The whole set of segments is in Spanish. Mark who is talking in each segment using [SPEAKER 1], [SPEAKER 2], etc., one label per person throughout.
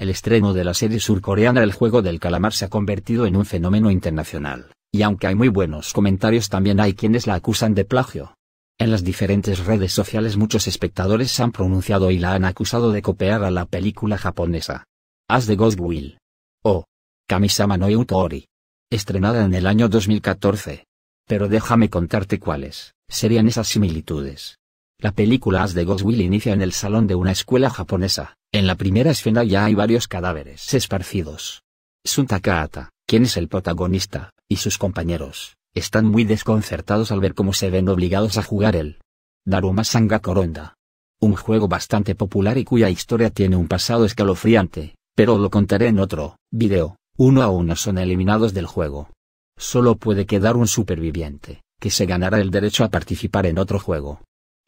[SPEAKER 1] El estreno de la serie surcoreana El juego del calamar se ha convertido en un fenómeno internacional, y aunque hay muy buenos comentarios también hay quienes la acusan de plagio. En las diferentes redes sociales muchos espectadores se han pronunciado y la han acusado de copiar a la película japonesa. As the Ghost Will. O. Kamisama no Yutori. Estrenada en el año 2014. Pero déjame contarte cuáles serían esas similitudes. La película As the de Will inicia en el salón de una escuela japonesa. En la primera escena ya hay varios cadáveres esparcidos. Sun quien es el protagonista, y sus compañeros, están muy desconcertados al ver cómo se ven obligados a jugar el Daruma Sanga Koronda. Un juego bastante popular y cuya historia tiene un pasado escalofriante, pero lo contaré en otro video. Uno a uno son eliminados del juego. Solo puede quedar un superviviente, que se ganará el derecho a participar en otro juego.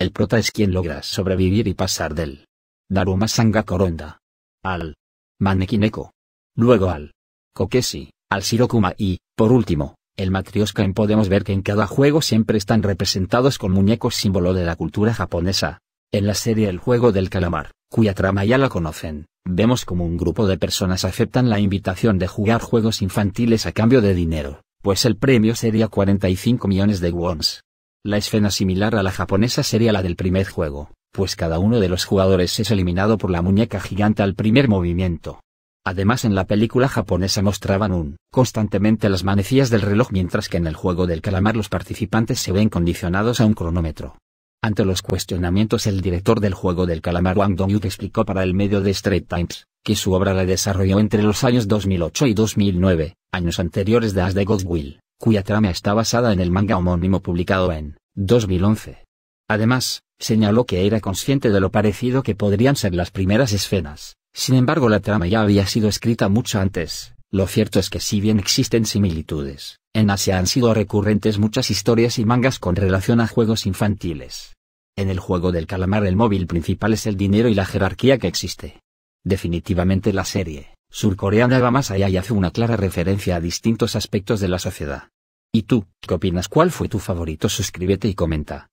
[SPEAKER 1] El prota es quien logra sobrevivir y pasar del Daruma Sanga Koronda al Manekineko, luego al Kokeshi, al Shirokuma y, por último, el matrioska en podemos ver que en cada juego siempre están representados con muñecos símbolo de la cultura japonesa. En la serie El juego del calamar, cuya trama ya la conocen, vemos como un grupo de personas aceptan la invitación de jugar juegos infantiles a cambio de dinero, pues el premio sería 45 millones de wons. La escena similar a la japonesa sería la del primer juego, pues cada uno de los jugadores es eliminado por la muñeca gigante al primer movimiento. Además en la película japonesa mostraban un, constantemente las manecillas del reloj mientras que en el juego del calamar los participantes se ven condicionados a un cronómetro. Ante los cuestionamientos el director del juego del calamar Wang Dong-yuk explicó para el medio de Straight Times, que su obra la desarrolló entre los años 2008 y 2009, años anteriores de As God Will cuya trama está basada en el manga homónimo publicado en 2011. Además, señaló que era consciente de lo parecido que podrían ser las primeras escenas, sin embargo la trama ya había sido escrita mucho antes. Lo cierto es que si bien existen similitudes, en Asia han sido recurrentes muchas historias y mangas con relación a juegos infantiles. En el juego del calamar el móvil principal es el dinero y la jerarquía que existe. Definitivamente la serie surcoreana va más allá y hace una clara referencia a distintos aspectos de la sociedad. ¿Y tú, qué opinas? ¿Cuál fue tu favorito? Suscríbete y comenta.